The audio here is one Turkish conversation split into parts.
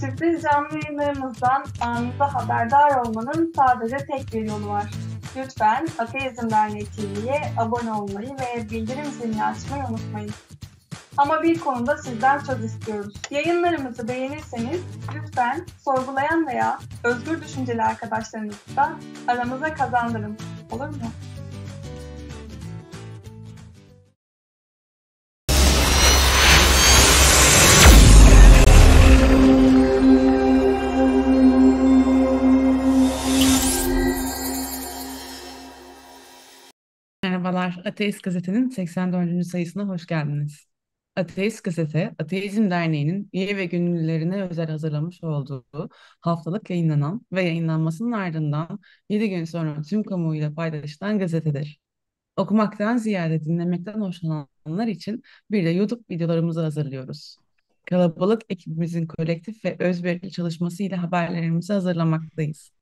Sürpriz canlı yayınlarımızdan anında haberdar olmanın sadece tek bir yolu var. Lütfen Ateizm Derneği TV'ye abone olmayı ve bildirim zilini açmayı unutmayın. Ama bir konuda sizden söz istiyoruz. Yayınlarımızı beğenirseniz lütfen sorgulayan veya özgür düşünceli arkadaşlarınızı da aramıza kazandırın. Olur mu? Merhabalar, Ateist Gazete'nin 84. sayısına hoş geldiniz. Ateist Gazete, Ateizm Derneği'nin üye ve gönüllülerine özel hazırlamış olduğu haftalık yayınlanan ve yayınlanmasının ardından 7 gün sonra tüm kamuoyuyla paylaşılan gazetedir. Okumaktan ziyade dinlemekten hoşlananlar için bir de YouTube videolarımızı hazırlıyoruz. Kalabalık ekibimizin kolektif ve özverili çalışmasıyla haberlerimizi hazırlamaktayız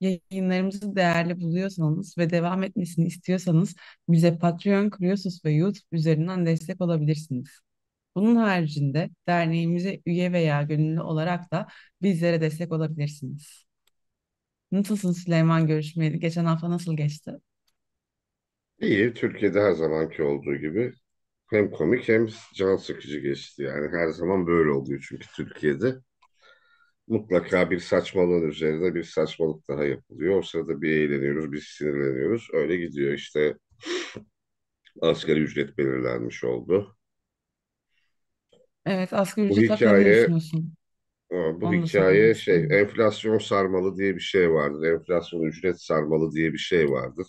yayınlarımızı değerli buluyorsanız ve devam etmesini istiyorsanız bize Patreon, Kuriosus ve YouTube üzerinden destek olabilirsiniz. Bunun haricinde derneğimize üye veya gönüllü olarak da bizlere destek olabilirsiniz. Nasılsın Süleyman görüşmeyeli? Geçen hafta nasıl geçti? İyi, Türkiye'de her zamanki olduğu gibi hem komik hem can sıkıcı geçti. Yani her zaman böyle oluyor çünkü Türkiye'de mutlaka bir saçmalığın üzerinde bir saçmalık daha yapılıyor. O sırada bir eğleniyoruz, bir sinirleniyoruz. Öyle gidiyor işte asgari ücret belirlenmiş oldu. Evet, asgari ücret bu hikaye, Bu Onu hikaye şey, enflasyon sarmalı diye bir şey vardır. Enflasyon ücret sarmalı diye bir şey vardır.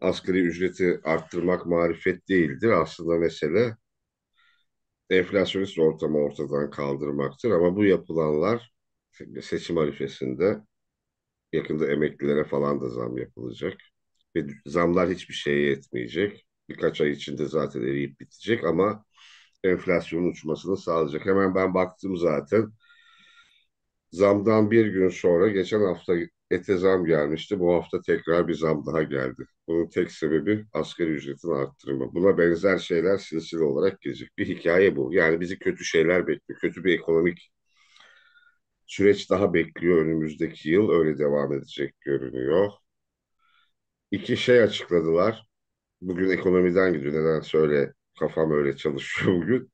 Asgari ücreti arttırmak marifet değildir. Aslında mesele enflasyonist ortamı ortadan kaldırmaktır. Ama bu yapılanlar seçim arifesinde yakında emeklilere falan da zam yapılacak. Ve zamlar hiçbir şeye yetmeyecek. Birkaç ay içinde zaten eriyip bitecek ama enflasyonun uçmasını sağlayacak. Hemen ben baktım zaten. Zamdan bir gün sonra geçen hafta ete zam gelmişti. Bu hafta tekrar bir zam daha geldi. Bunun tek sebebi asgari ücretin arttırımı. Buna benzer şeyler silsile olarak gelecek. Bir hikaye bu. Yani bizi kötü şeyler bekliyor. Kötü bir ekonomik Süreç daha bekliyor önümüzdeki yıl öyle devam edecek görünüyor. İki şey açıkladılar. Bugün ekonomiden gidiyor. Neden söyle kafam öyle çalışıyor bugün.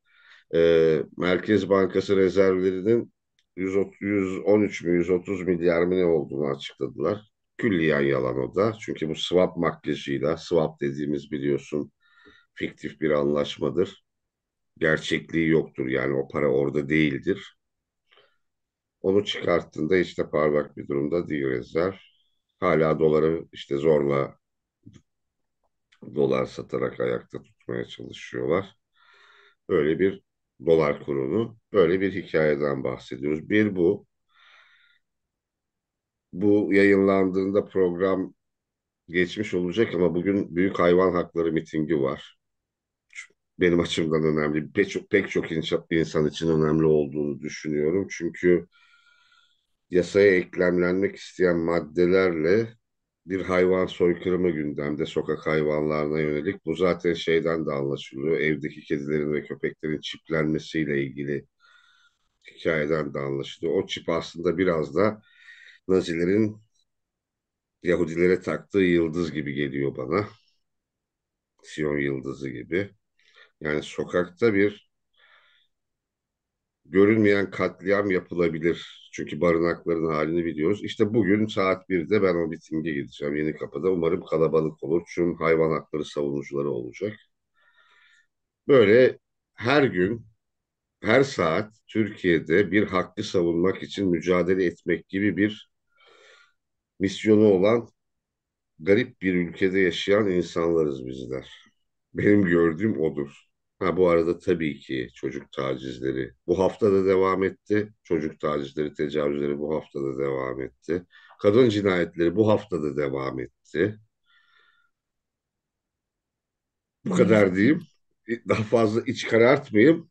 Ee, Merkez Bankası rezervlerinin 130 113 mi 130 milyar mı ne olduğunu açıkladılar. Külliyen yalan o da. Çünkü bu swap makyajıyla swap dediğimiz biliyorsun fiktif bir anlaşmadır. Gerçekliği yoktur. Yani o para orada değildir. Onu çıkarttığında işte de parlak bir durumda değil rezerv. Hala doları işte zorla dolar satarak ayakta tutmaya çalışıyorlar. Böyle bir dolar kurunu, böyle bir hikayeden bahsediyoruz. Bir bu. Bu yayınlandığında program geçmiş olacak ama bugün büyük hayvan hakları mitingi var. Benim açımdan önemli, pek çok, pek çok insan için önemli olduğunu düşünüyorum. Çünkü yasaya eklemlenmek isteyen maddelerle bir hayvan soykırımı gündemde sokak hayvanlarına yönelik. Bu zaten şeyden de anlaşılıyor. Evdeki kedilerin ve köpeklerin çiplenmesiyle ilgili hikayeden de anlaşılıyor. O çip aslında biraz da Nazilerin Yahudilere taktığı yıldız gibi geliyor bana. Siyon yıldızı gibi. Yani sokakta bir görünmeyen katliam yapılabilir çünkü barınakların halini biliyoruz. İşte bugün saat 1'de ben o mitinge gideceğim yeni kapıda. Umarım kalabalık olur. Çünkü hayvan hakları savunucuları olacak. Böyle her gün, her saat Türkiye'de bir hakkı savunmak için mücadele etmek gibi bir misyonu olan garip bir ülkede yaşayan insanlarız bizler. Benim gördüğüm odur. Ha bu arada tabii ki çocuk tacizleri bu hafta da devam etti. Çocuk tacizleri, tecavüzleri bu hafta da devam etti. Kadın cinayetleri bu hafta da devam etti. Bu kadar diyeyim. Daha fazla iç karartmayayım.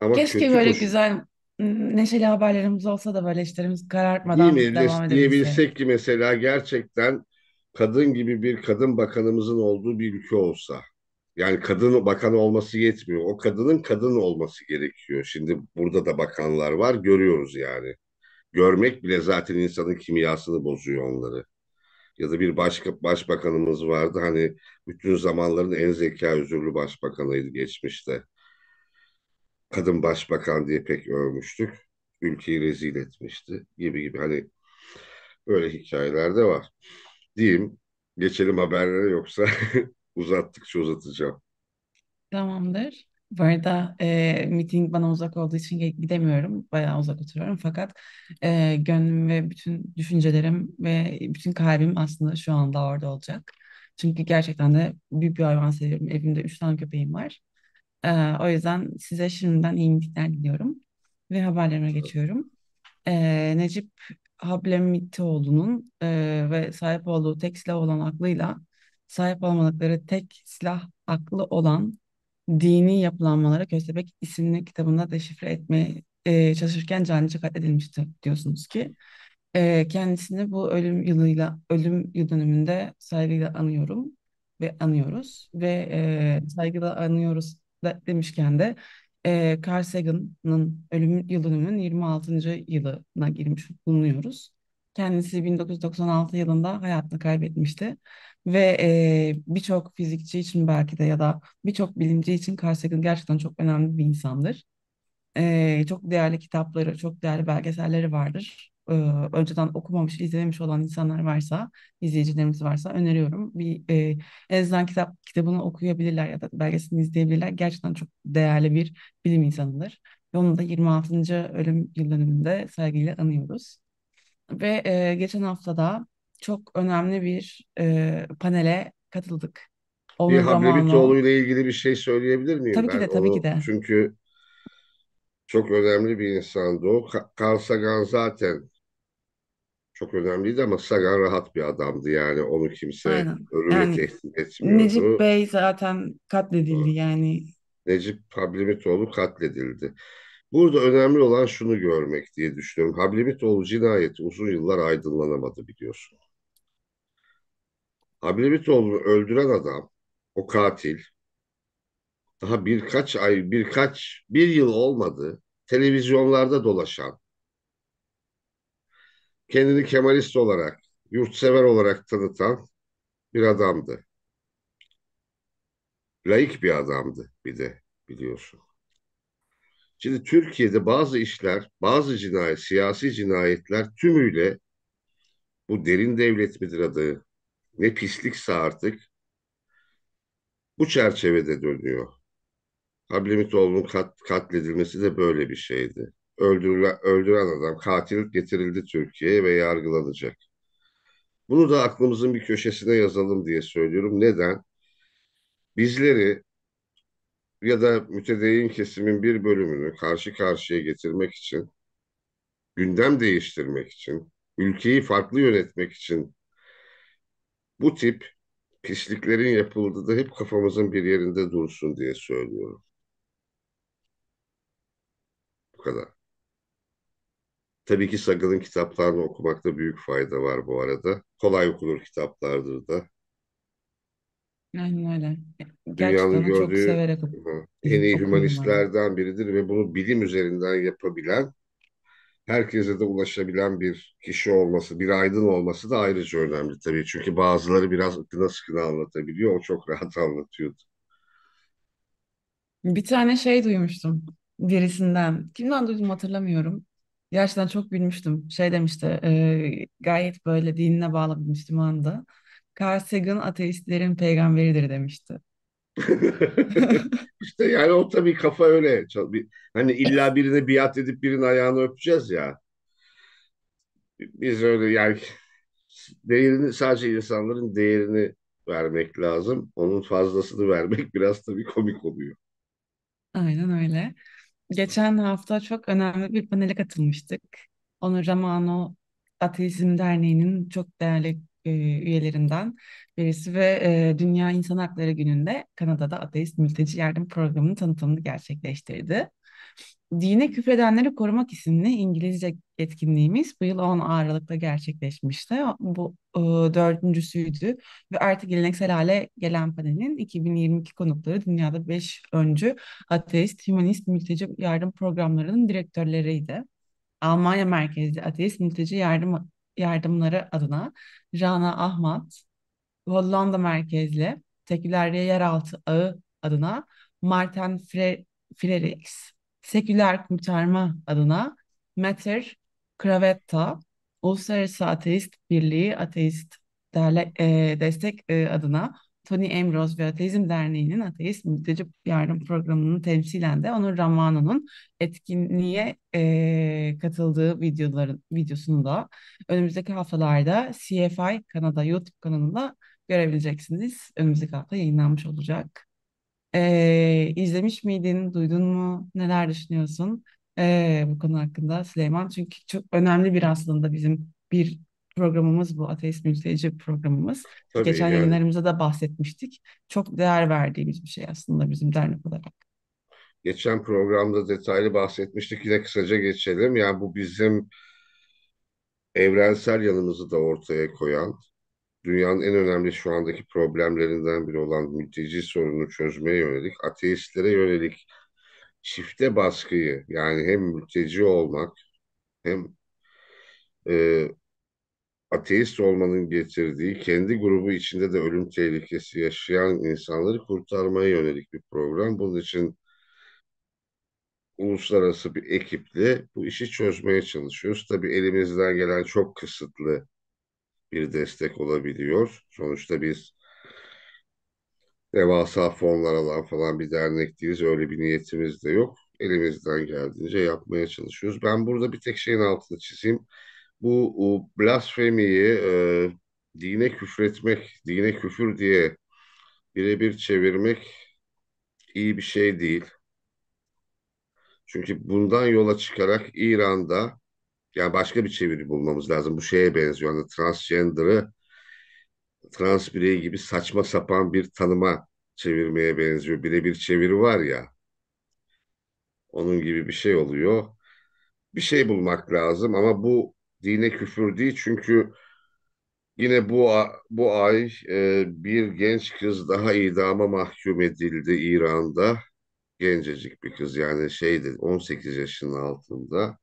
Ama Keşke böyle koşu... güzel neşeli haberlerimiz olsa da böyle işlerimiz karartmadan mi? devam edebilsek. Diyebilsek ki mesela gerçekten kadın gibi bir kadın bakanımızın olduğu bir ülke olsa yani kadın bakan olması yetmiyor. O kadının kadın olması gerekiyor. Şimdi burada da bakanlar var görüyoruz yani. Görmek bile zaten insanın kimyasını bozuyor onları. Ya da bir başka başbakanımız vardı hani bütün zamanların en zeka özürlü başbakanıydı geçmişte. Kadın başbakan diye pek övmüştük. Ülkeyi rezil etmişti gibi gibi hani böyle hikayeler de var. Diyeyim geçelim haberlere yoksa uzattıkça uzatacağım. Tamamdır. Bu arada e, miting bana uzak olduğu için gidemiyorum. Bayağı uzak oturuyorum. Fakat e, gönlüm ve bütün düşüncelerim ve bütün kalbim aslında şu anda orada olacak. Çünkü gerçekten de büyük bir hayvan seviyorum. Evimde üç tane köpeğim var. E, o yüzden size şimdiden iyi mitingler diliyorum. Ve haberlerime geçiyorum. E, Necip Hablemitoğlu'nun e, ve sahip olduğu tek silah aklıyla sahip olmadıkları tek silah aklı olan dini yapılanmalara Köstebek isimli kitabında deşifre etmeye e, çalışırken canice katledilmişti diyorsunuz ki. E, kendisini bu ölüm yılıyla, ölüm yıl dönümünde saygıyla anıyorum ve anıyoruz ve e, saygıyla anıyoruz da, demişken de e, Carl Sagan'ın ölüm yıl dönümünün 26. yılına girmiş bulunuyoruz kendisi 1996 yılında hayatını kaybetmişti. Ve e, birçok fizikçi için belki de ya da birçok bilimci için Carl Sagan gerçekten çok önemli bir insandır. E, çok değerli kitapları, çok değerli belgeselleri vardır. E, önceden okumamış, izlememiş olan insanlar varsa, izleyicilerimiz varsa öneriyorum. Bir e, en azından kitap kitabını okuyabilirler ya da belgesini izleyebilirler. Gerçekten çok değerli bir bilim insanıdır. Ve onu da 26. ölüm yıl dönümünde saygıyla anıyoruz. Ve e, geçen da çok önemli bir e, panele katıldık. Bir Onur ile ilgili bir şey söyleyebilir miyim Tabii ki de, tabii ki de. çünkü çok önemli bir insandı o. Ka- Carl Sagan zaten çok önemliydi ama Sagan rahat bir adamdı yani onu kimse Aynen. ölümle Yani tehdit Necip Bey zaten katledildi yani. Necip Habibitoğlu katledildi. Burada önemli olan şunu görmek diye düşünüyorum. Hablemitoğlu cinayeti uzun yıllar aydınlanamadı biliyorsun. Hablemitoğlu'nu öldüren adam, o katil, daha birkaç ay, birkaç, bir yıl olmadı televizyonlarda dolaşan, kendini Kemalist olarak, yurtsever olarak tanıtan bir adamdı. Laik bir adamdı bir de biliyorsun. Şimdi Türkiye'de bazı işler, bazı cinayet, siyasi cinayetler tümüyle bu derin devlet midir adı, ne pislikse artık bu çerçevede dönüyor. Hablemitoğlu'nun kat, katledilmesi de böyle bir şeydi. Öldürülen, öldüren adam katil getirildi Türkiye'ye ve yargılanacak. Bunu da aklımızın bir köşesine yazalım diye söylüyorum. Neden? Bizleri ya da mütedeyyin kesimin bir bölümünü karşı karşıya getirmek için, gündem değiştirmek için, ülkeyi farklı yönetmek için bu tip pisliklerin yapıldığı da hep kafamızın bir yerinde dursun diye söylüyorum. Bu kadar. Tabii ki Sagal'ın kitaplarını okumakta büyük fayda var bu arada. Kolay okunur kitaplardır da. Aynen öyle. Gerçekten Dünyanın onu çok gördüğü severek ok- en iyi okudum ben. hümanistlerden biridir ve bunu bilim üzerinden yapabilen, herkese de ulaşabilen bir kişi olması, bir aydın olması da ayrıca önemli tabii. Çünkü bazıları biraz ıkına sıkına anlatabiliyor, o çok rahat anlatıyordu. Bir tane şey duymuştum birisinden. Kimden duydum hatırlamıyorum. Gerçekten çok gülmüştüm. Şey demişti, e, gayet böyle dinine bağlı bir Müslümandı. Carl Sagan ateistlerin peygamberidir demişti. İşte yani o tabii kafa öyle. Hani illa birine biat edip birinin ayağını öpeceğiz ya. Biz öyle yani değerini sadece insanların değerini vermek lazım. Onun fazlasını vermek biraz tabii komik oluyor. Aynen öyle. Geçen hafta çok önemli bir panele katılmıştık. Onur Ramano Ateizm Derneği'nin çok değerli e, üyelerinden birisi ve e, Dünya İnsan Hakları Günü'nde Kanada'da Ateist Mülteci Yardım Programı'nın tanıtımını gerçekleştirdi. Dine Küfredenleri Korumak isimli İngilizce etkinliğimiz bu yıl 10 Aralık'ta gerçekleşmişti. Bu e, dördüncüsüydü ve artık geleneksel hale gelen panelin 2022 konukları dünyada 5 öncü ateist, Humanist mülteci yardım programlarının direktörleriydi. Almanya merkezli Ateist Mülteci Yardım yardımları adına Jana Ahmet, Hollanda merkezli Seküler Yeraltı Ağı adına Martin Fre Frerix, Seküler Kurtarma adına Matter Kravetta, Uluslararası Ateist Birliği Ateist Derle, e, Destek e, adına Tony Ambrose ve Ateizm Derneği'nin Ateist Mülteci Yardım Programı'nın temsilen de Onur Ramano'nun etkinliğe e, katıldığı videoların videosunu da önümüzdeki haftalarda CFI Kanada YouTube kanalında görebileceksiniz. Önümüzdeki hafta yayınlanmış olacak. E, izlemiş miydin, duydun mu, neler düşünüyorsun e, bu konu hakkında Süleyman? Çünkü çok önemli bir aslında bizim bir programımız bu. Ateist mülteci programımız. Tabii Geçen yani. yayınlarımızda da bahsetmiştik. Çok değer verdiğimiz bir şey aslında bizim dernek olarak. Geçen programda detaylı bahsetmiştik. Yine kısaca geçelim. Yani bu bizim evrensel yanımızı da ortaya koyan, dünyanın en önemli şu andaki problemlerinden biri olan mülteci sorunu çözmeye yönelik, ateistlere yönelik çifte baskıyı yani hem mülteci olmak hem e, ateist olmanın getirdiği kendi grubu içinde de ölüm tehlikesi yaşayan insanları kurtarmaya yönelik bir program. Bunun için uluslararası bir ekiple bu işi çözmeye çalışıyoruz. Tabii elimizden gelen çok kısıtlı bir destek olabiliyor. Sonuçta biz devasa fonlar alan falan bir dernek değiliz. Öyle bir niyetimiz de yok. Elimizden geldiğince yapmaya çalışıyoruz. Ben burada bir tek şeyin altını çizeyim bu o, blasfemiyi e, dine küfretmek, dine küfür diye birebir çevirmek iyi bir şey değil. Çünkü bundan yola çıkarak İran'da yani başka bir çeviri bulmamız lazım. Bu şeye benziyor. Yani transgender'ı trans birey gibi saçma sapan bir tanıma çevirmeye benziyor. Birebir çeviri var ya. Onun gibi bir şey oluyor. Bir şey bulmak lazım ama bu dine küfür değil çünkü yine bu bu ay e, bir genç kız daha idama mahkum edildi İran'da. Gencecik bir kız yani şeydi 18 yaşının altında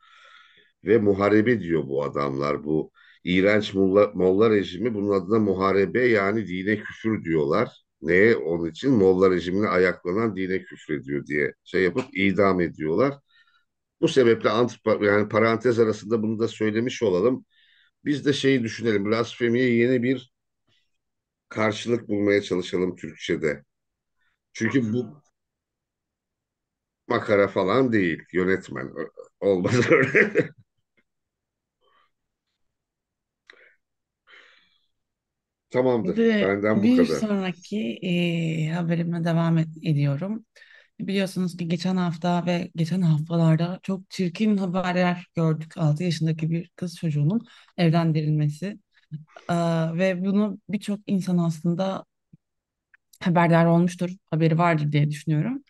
ve muharebe diyor bu adamlar bu iğrenç molla, molla rejimi bunun adına muharebe yani dine küfür diyorlar. ne Onun için molla rejimine ayaklanan dine küfür ediyor diye şey yapıp idam ediyorlar. Bu sebeple antpa, yani parantez arasında bunu da söylemiş olalım. Biz de şeyi düşünelim. Blasfemiye yeni bir karşılık bulmaya çalışalım Türkçe'de. Çünkü bu makara falan değil. Yönetmen olmaz öyle. Tamamdır. Ve Benden bu bir kadar. Bir sonraki e, haberime devam ediyorum. Biliyorsunuz ki geçen hafta ve geçen haftalarda çok çirkin haberler gördük. 6 yaşındaki bir kız çocuğunun evlendirilmesi. Ee, ve bunu birçok insan aslında haberdar olmuştur, haberi vardır diye düşünüyorum.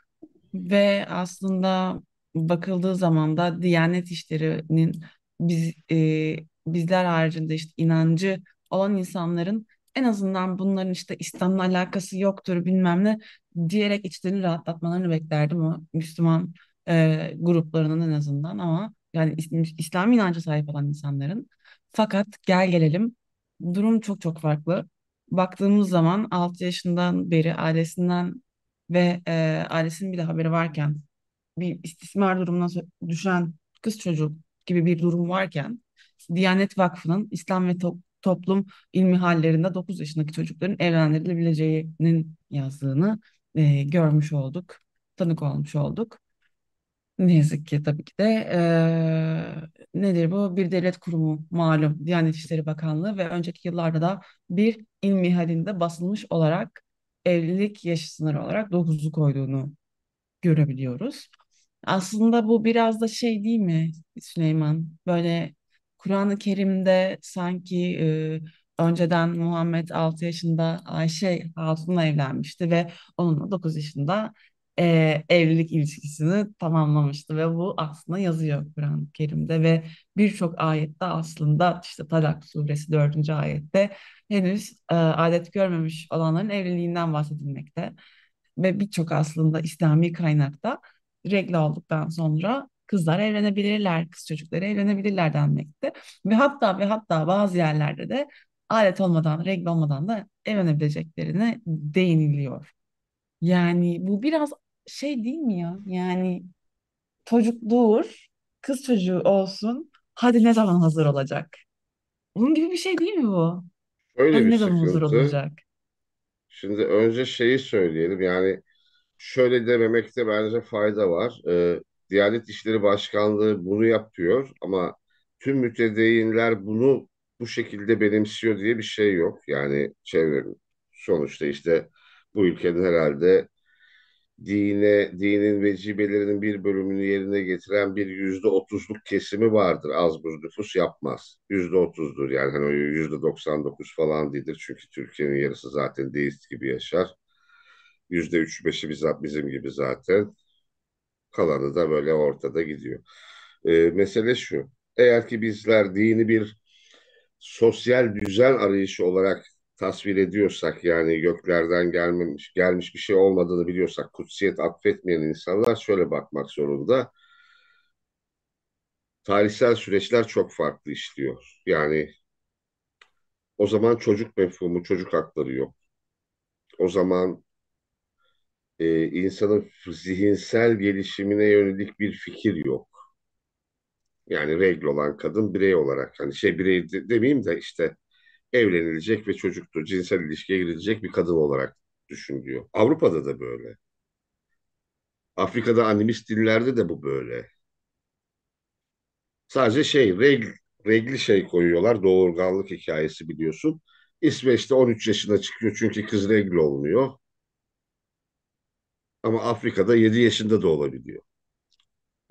Ve aslında bakıldığı zaman da Diyanet İşleri'nin biz e, bizler haricinde işte inancı olan insanların en azından bunların işte İslam'la alakası yoktur bilmem ne diyerek içlerini rahatlatmalarını beklerdim o Müslüman e, gruplarının en azından ama yani İslam inancı sahip olan insanların. Fakat gel gelelim durum çok çok farklı. Baktığımız zaman 6 yaşından beri ailesinden ve e, ailesinin bir de haberi varken bir istismar durumuna düşen kız çocuk gibi bir durum varken Diyanet Vakfı'nın İslam ve to Toplum ilmi hallerinde 9 yaşındaki çocukların evlendirilebileceğinin yazdığını e, görmüş olduk, tanık olmuş olduk. Ne yazık ki tabii ki de e, nedir bu? Bir devlet kurumu malum Diyanet İşleri Bakanlığı ve önceki yıllarda da bir ilmi halinde basılmış olarak evlilik yaş sınırı olarak 9'u koyduğunu görebiliyoruz. Aslında bu biraz da şey değil mi Süleyman? Böyle Kur'an-ı Kerim'de sanki e, Önceden Muhammed 6 yaşında Ayşe Hatun'la evlenmişti ve onunla 9 yaşında e, evlilik ilişkisini tamamlamıştı ve bu aslında yazıyor Kur'an-ı Kerim'de ve birçok ayette aslında işte Talak suresi 4. ayette henüz e, adet görmemiş olanların evliliğinden bahsedilmekte ve birçok aslında İslami kaynakta regle olduktan sonra kızlar evlenebilirler, kız çocukları evlenebilirler denmekte. Ve hatta ve hatta bazı yerlerde de alet olmadan, regl olmadan da evlenebileceklerine değiniliyor. Yani bu biraz şey değil mi ya? Yani çocuk doğur, kız çocuğu olsun. Hadi ne zaman hazır olacak? Bunun gibi bir şey değil mi bu? Öyle Hadi bir ne zaman hazır olacak? Şimdi önce şeyi söyleyelim. Yani şöyle dememekte bence fayda var. Ee, Diyanet İşleri Başkanlığı bunu yapıyor ama tüm mütedeyinler bunu bu şekilde benimsiyor diye bir şey yok. Yani çevre sonuçta işte bu ülkenin herhalde dine, dinin vecibelerinin bir bölümünü yerine getiren bir yüzde otuzluk kesimi vardır. Az buz nüfus yapmaz. Yüzde otuzdur yani hani yüzde doksan dokuz falan değildir. Çünkü Türkiye'nin yarısı zaten deist gibi yaşar. Yüzde üç beşi bizim gibi zaten. Kalanı da böyle ortada gidiyor. Ee, mesele şu. Eğer ki bizler dini bir sosyal düzen arayışı olarak tasvir ediyorsak yani göklerden gelmemiş gelmiş bir şey olmadığını biliyorsak kutsiyet affetmeyen insanlar şöyle bakmak zorunda. Tarihsel süreçler çok farklı işliyor. Yani o zaman çocuk mefhumu, çocuk hakları yok. O zaman e, insanın zihinsel gelişimine yönelik bir fikir yok yani regl olan kadın birey olarak hani şey birey de, demeyeyim de işte evlenilecek ve çocuklu cinsel ilişkiye girilecek bir kadın olarak düşünülüyor. Avrupa'da da böyle. Afrika'da animist dinlerde de bu böyle. Sadece şey regl, regli şey koyuyorlar doğurganlık hikayesi biliyorsun. İsveç'te 13 yaşına çıkıyor çünkü kız regl olmuyor. Ama Afrika'da 7 yaşında da olabiliyor.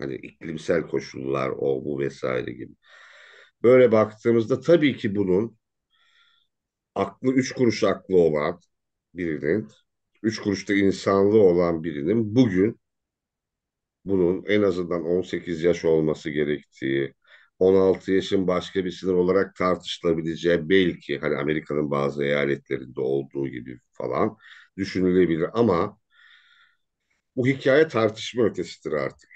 Hani iklimsel koşullar o bu vesaire gibi. Böyle baktığımızda tabii ki bunun aklı üç kuruş aklı olan birinin, üç kuruşta insanlığı olan birinin bugün bunun en azından 18 yaş olması gerektiği, 16 yaşın başka bir sınır olarak tartışılabileceği belki hani Amerika'nın bazı eyaletlerinde olduğu gibi falan düşünülebilir ama bu hikaye tartışma ötesidir artık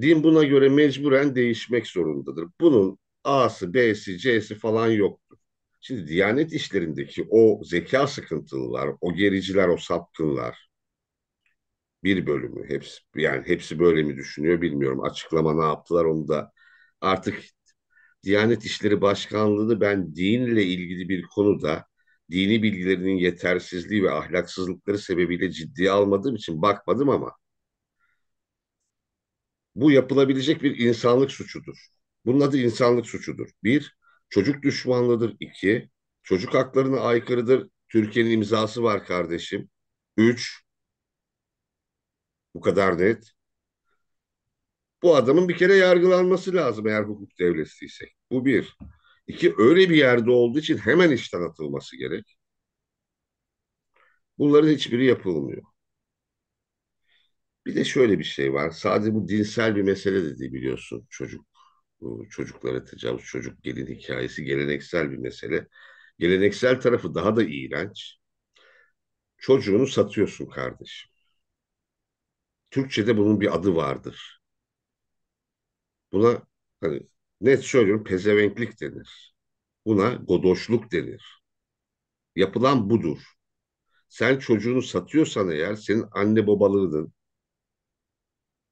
din buna göre mecburen değişmek zorundadır. Bunun A'sı, B'si, C'si falan yoktur. Şimdi Diyanet işlerindeki o zeka sıkıntılılar, o gericiler, o sapkınlar bir bölümü hepsi yani hepsi böyle mi düşünüyor bilmiyorum. Açıklama ne yaptılar onu da artık Diyanet İşleri Başkanlığı'nı ben dinle ilgili bir konuda dini bilgilerinin yetersizliği ve ahlaksızlıkları sebebiyle ciddiye almadığım için bakmadım ama bu yapılabilecek bir insanlık suçudur. Bunun adı insanlık suçudur. Bir, çocuk düşmanlıdır. İki, çocuk haklarına aykırıdır. Türkiye'nin imzası var kardeşim. Üç, bu kadar net. Bu adamın bir kere yargılanması lazım eğer hukuk devletiysek. Bu bir. İki, öyle bir yerde olduğu için hemen işten atılması gerek. Bunların hiçbiri yapılmıyor. Bir de şöyle bir şey var. Sadece bu dinsel bir mesele dedi biliyorsun. Çocuk çocuklara tecavüz, çocuk gelin hikayesi geleneksel bir mesele. Geleneksel tarafı daha da iğrenç. Çocuğunu satıyorsun kardeşim. Türkçe'de bunun bir adı vardır. Buna hani net söylüyorum pezevenklik denir. Buna godoşluk denir. Yapılan budur. Sen çocuğunu satıyorsan eğer senin anne babalığının,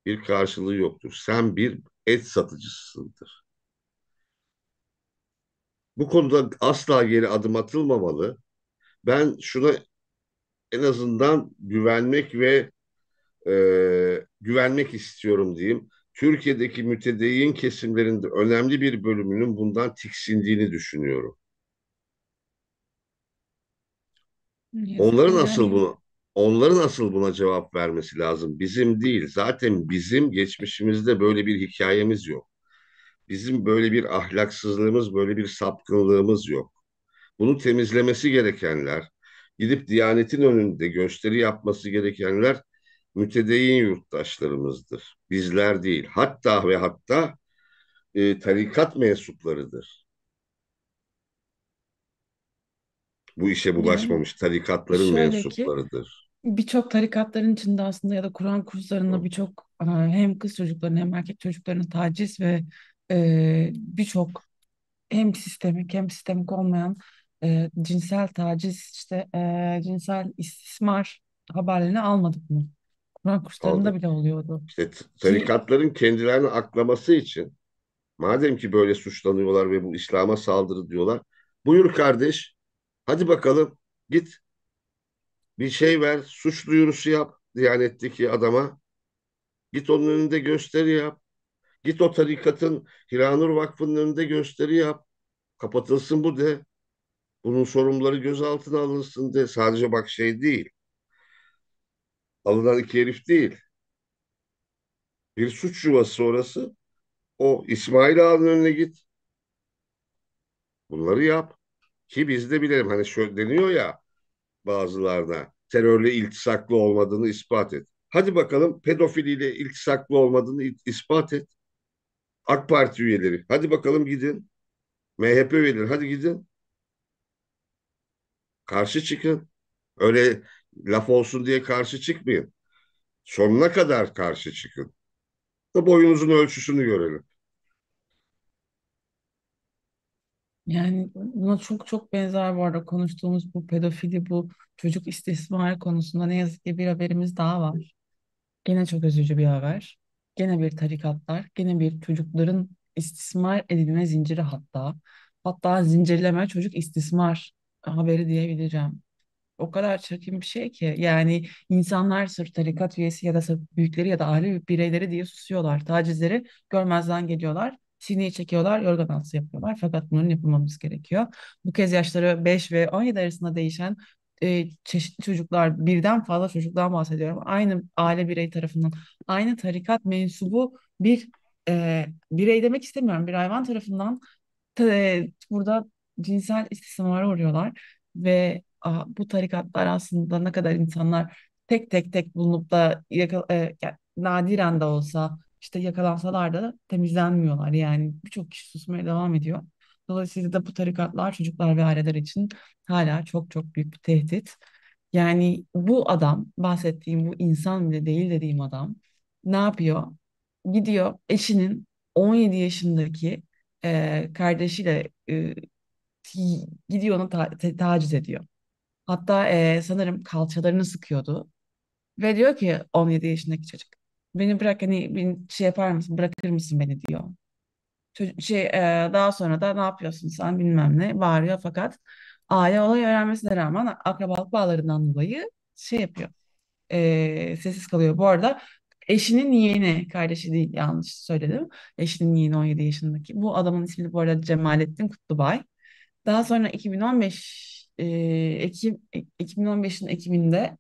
bir karşılığı yoktur. Sen bir et satıcısındır. Bu konuda asla geri adım atılmamalı. Ben şuna en azından güvenmek ve e, güvenmek istiyorum diyeyim. Türkiye'deki mütedeyyin kesimlerinde önemli bir bölümünün bundan tiksindiğini düşünüyorum. Ya, Onların yani... asıl bunu onların asıl buna cevap vermesi lazım. Bizim değil. Zaten bizim geçmişimizde böyle bir hikayemiz yok. Bizim böyle bir ahlaksızlığımız, böyle bir sapkınlığımız yok. Bunu temizlemesi gerekenler, gidip Diyanet'in önünde gösteri yapması gerekenler mütedeyyin yurttaşlarımızdır. Bizler değil. Hatta ve hatta e, tarikat mensuplarıdır. Bu işe bulaşmamış yani, tarikatların mensuplarıdır. Ki, birçok tarikatların içinde aslında ya da Kur'an kurslarında birçok e, hem kız çocuklarının hem erkek çocuklarının taciz ve e, birçok hem sistemik hem sistemik olmayan e, cinsel taciz işte e, cinsel istismar haberlerini almadık mı? Kur'an kurslarında Oldu. bile oluyordu. İşte tarikatların kendilerini aklaması için madem ki böyle suçlanıyorlar ve bu İslam'a saldırı diyorlar. Buyur kardeş hadi bakalım git bir şey ver, suç duyurusu yap Diyanet'teki adama. Git onun önünde gösteri yap. Git o tarikatın Hiranur Vakfı'nın önünde gösteri yap. Kapatılsın bu de. Bunun sorumluları gözaltına alınsın de. Sadece bak şey değil. Alınan iki herif değil. Bir suç yuvası orası. O İsmail Ağa'nın önüne git. Bunları yap. Ki biz de bilelim. Hani şöyle deniyor ya bazılarına terörle iltisaklı olmadığını ispat et. Hadi bakalım pedofiliyle iltisaklı olmadığını ispat et. AK Parti üyeleri hadi bakalım gidin. MHP üyeleri hadi gidin. Karşı çıkın. Öyle laf olsun diye karşı çıkmayın. Sonuna kadar karşı çıkın. Da boyunuzun ölçüsünü görelim. Yani buna çok çok benzer bu arada konuştuğumuz bu pedofili, bu çocuk istismar konusunda ne yazık ki bir haberimiz daha var. Gene çok üzücü bir haber. Gene bir tarikatlar, gene bir çocukların istismar edilme zinciri hatta. Hatta zincirleme çocuk istismar haberi diyebileceğim. O kadar çirkin bir şey ki yani insanlar sırf tarikat üyesi ya da sırf büyükleri ya da aile bireyleri diye susuyorlar. Tacizleri görmezden geliyorlar çiğneyi çekiyorlar, yorgan altı yapıyorlar. Fakat bunun yapılmamız gerekiyor. Bu kez yaşları 5 ve 17 arasında değişen e, çeşitli çocuklar, birden fazla çocuktan bahsediyorum. Aynı aile birey tarafından, aynı tarikat mensubu bir e, birey demek istemiyorum. Bir hayvan tarafından e, burada cinsel istismara uğruyorlar ve a, bu tarikatlar aslında ne kadar insanlar tek tek tek bulunup da yakal, e, yani nadiren de olsa işte yakalansalar da temizlenmiyorlar. Yani birçok kişi susmaya devam ediyor. Dolayısıyla da bu tarikatlar çocuklar ve aileler için hala çok çok büyük bir tehdit. Yani bu adam, bahsettiğim bu insan bile değil dediğim adam ne yapıyor? Gidiyor eşinin 17 yaşındaki e, kardeşiyle e, gidiyor onu ta- ta- taciz ediyor. Hatta e, sanırım kalçalarını sıkıyordu. Ve diyor ki 17 yaşındaki çocuk beni bırak hani beni şey yapar mısın bırakır mısın beni diyor. şey e, daha sonra da ne yapıyorsun sen bilmem ne bağırıyor fakat aile olay öğrenmesine rağmen akrabalık bağlarından dolayı şey yapıyor. E, sessiz kalıyor. Bu arada eşinin yeğeni, kardeşi değil yanlış söyledim. Eşinin yeğeni 17 yaşındaki. Bu adamın ismi bu arada Cemalettin Kutlubay. Daha sonra 2015 e, Ekim 2015'in e, Ekim'inde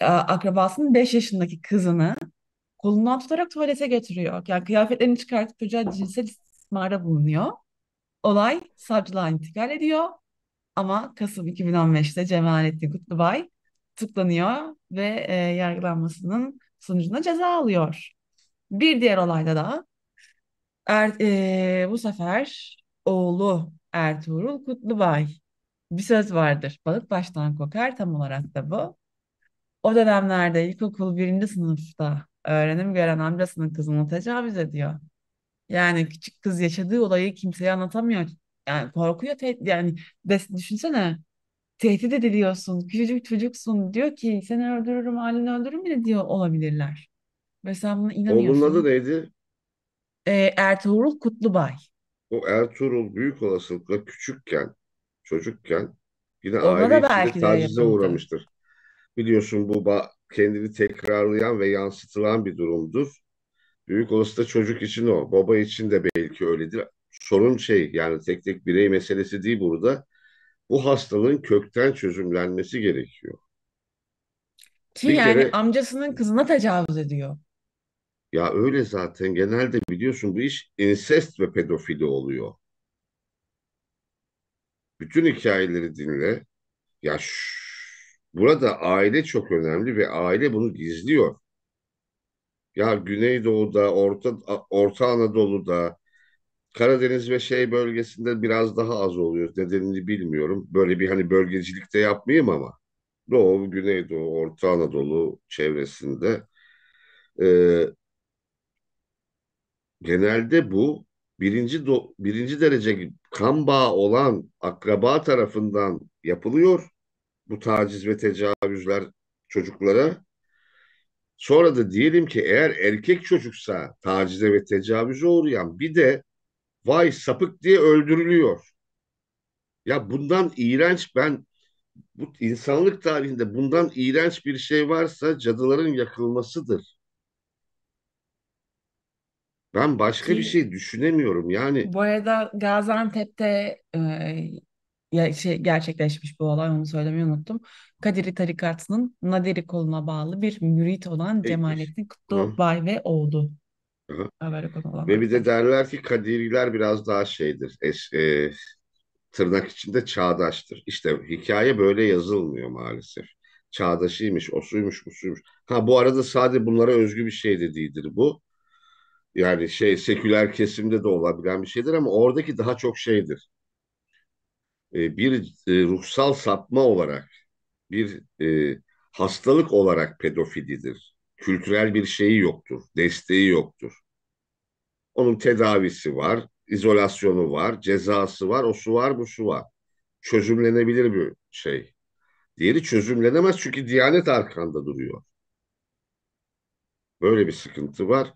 akrabasının 5 yaşındaki kızını kolundan tutarak tuvalete götürüyor. Yani kıyafetlerini çıkartıp çocuğa cinsel istismara bulunuyor. Olay savcılığa intikal ediyor. Ama Kasım 2015'te Cemalettin Kutlubay tutuklanıyor ve e, yargılanmasının sonucunda ceza alıyor. Bir diğer olayda da er, e, bu sefer oğlu Ertuğrul Kutlubay bir söz vardır. Balık baştan kokar tam olarak da bu. O dönemlerde ilkokul birinci sınıfta öğrenim gören amcasının kızını tecavüz ediyor. Yani küçük kız yaşadığı olayı kimseye anlatamıyor. Yani korkuyor. Te- yani düşünsene tehdit ediliyorsun. Küçücük çocuksun. Diyor ki seni öldürürüm, aileni öldürürüm bile diyor olabilirler. Ve sen buna Oğlunun adı neydi? Ee, Ertuğrul Kutlubay. O Ertuğrul büyük olasılıkla küçükken, çocukken yine Ona aile içinde belki tacize uğramıştır biliyorsun bu kendini tekrarlayan ve yansıtılan bir durumdur. Büyük olasılıkla çocuk için o. Baba için de belki öyledir. Sorun şey yani tek tek birey meselesi değil burada. Bu hastalığın kökten çözümlenmesi gerekiyor. Ki bir yani kere, amcasının kızına tecavüz ediyor. Ya öyle zaten genelde biliyorsun bu iş insest ve pedofili oluyor. Bütün hikayeleri dinle. Ya şu Burada aile çok önemli ve aile bunu gizliyor. Ya Güneydoğu'da, Orta, Orta Anadolu'da, Karadeniz ve şey bölgesinde biraz daha az oluyor. Nedenini bilmiyorum. Böyle bir hani bölgecilikte yapmayayım ama. Doğu, Güneydoğu, Orta Anadolu çevresinde. Ee, genelde bu birinci, do, birinci derece kan bağı olan akraba tarafından yapılıyor bu taciz ve tecavüzler çocuklara. Sonra da diyelim ki eğer erkek çocuksa tacize ve tecavüze uğrayan bir de vay sapık diye öldürülüyor. Ya bundan iğrenç ben bu insanlık tarihinde bundan iğrenç bir şey varsa cadıların yakılmasıdır. Ben başka bir şey düşünemiyorum yani. Bu arada Gaziantep'te e, ya şey gerçekleşmiş bu olay onu söylemeyi unuttum. Kadiri tarikatının Naderi koluna bağlı bir mürit olan Cemalettin kutlu ve oğlu. Hı. Haber konu olan. Ve bir de derler ki Kadiriler biraz daha şeydir. Eş, e, tırnak içinde çağdaştır. İşte hikaye böyle yazılmıyor maalesef. Çağdaşıymış, o suymuş, bu suymuş. Ha bu arada sadece bunlara özgü bir şey de değildir bu. Yani şey seküler kesimde de olabilen bir şeydir ama oradaki daha çok şeydir e, bir e, ruhsal sapma olarak, bir e, hastalık olarak pedofilidir. Kültürel bir şeyi yoktur, desteği yoktur. Onun tedavisi var, izolasyonu var, cezası var, o su var, bu su var. Çözümlenebilir bir şey. Diğeri çözümlenemez çünkü Diyanet arkanda duruyor. Böyle bir sıkıntı var.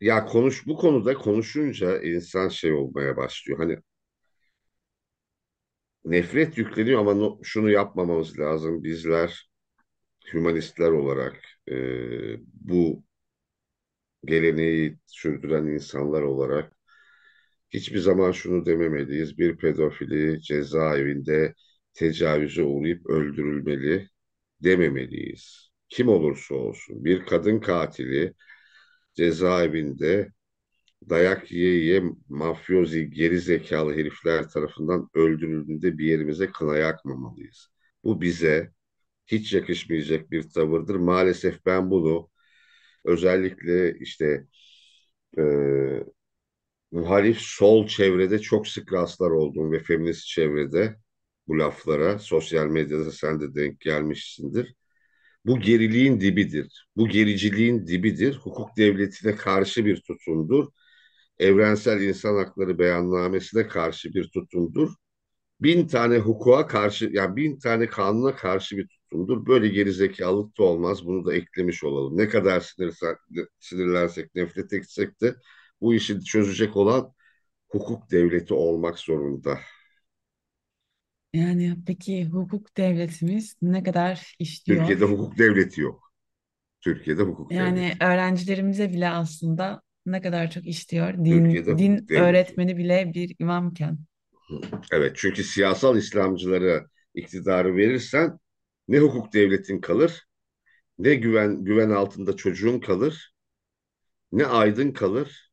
Ya konuş bu konuda konuşunca insan şey olmaya başlıyor. Hani nefret yükleniyor ama şunu yapmamamız lazım. Bizler hümanistler olarak e, bu geleneği sürdüren insanlar olarak hiçbir zaman şunu dememeliyiz. Bir pedofili cezaevinde tecavüze uğrayıp öldürülmeli dememeliyiz. Kim olursa olsun bir kadın katili cezaevinde dayak yiye yiye mafyozi geri zekalı herifler tarafından öldürüldüğünde bir yerimize kına yakmamalıyız. Bu bize hiç yakışmayacak bir tavırdır. Maalesef ben bunu özellikle işte e, muhalif sol çevrede çok sık rastlar olduğum ve feminist çevrede bu laflara sosyal medyada sen de denk gelmişsindir. Bu geriliğin dibidir. Bu gericiliğin dibidir. Hukuk devletine karşı bir tutumdur Evrensel İnsan Hakları Beyannamesi'ne karşı bir tutumdur. Bin tane hukuka karşı, yani bin tane kanuna karşı bir tutumdur. Böyle gerizekalılık da olmaz. Bunu da eklemiş olalım. Ne kadar sinirlensek, nefret etsek de bu işi çözecek olan hukuk devleti olmak zorunda. Yani peki hukuk devletimiz ne kadar işliyor? Türkiye'de hukuk devleti yok. Türkiye'de hukuk yani devleti. öğrencilerimize bile aslında ne kadar çok işliyor. Din, Türkiye'de din öğretmeni bile bir imamken. Evet çünkü siyasal İslamcılara iktidarı verirsen ne hukuk devletin kalır, ne güven güven altında çocuğun kalır, ne aydın kalır,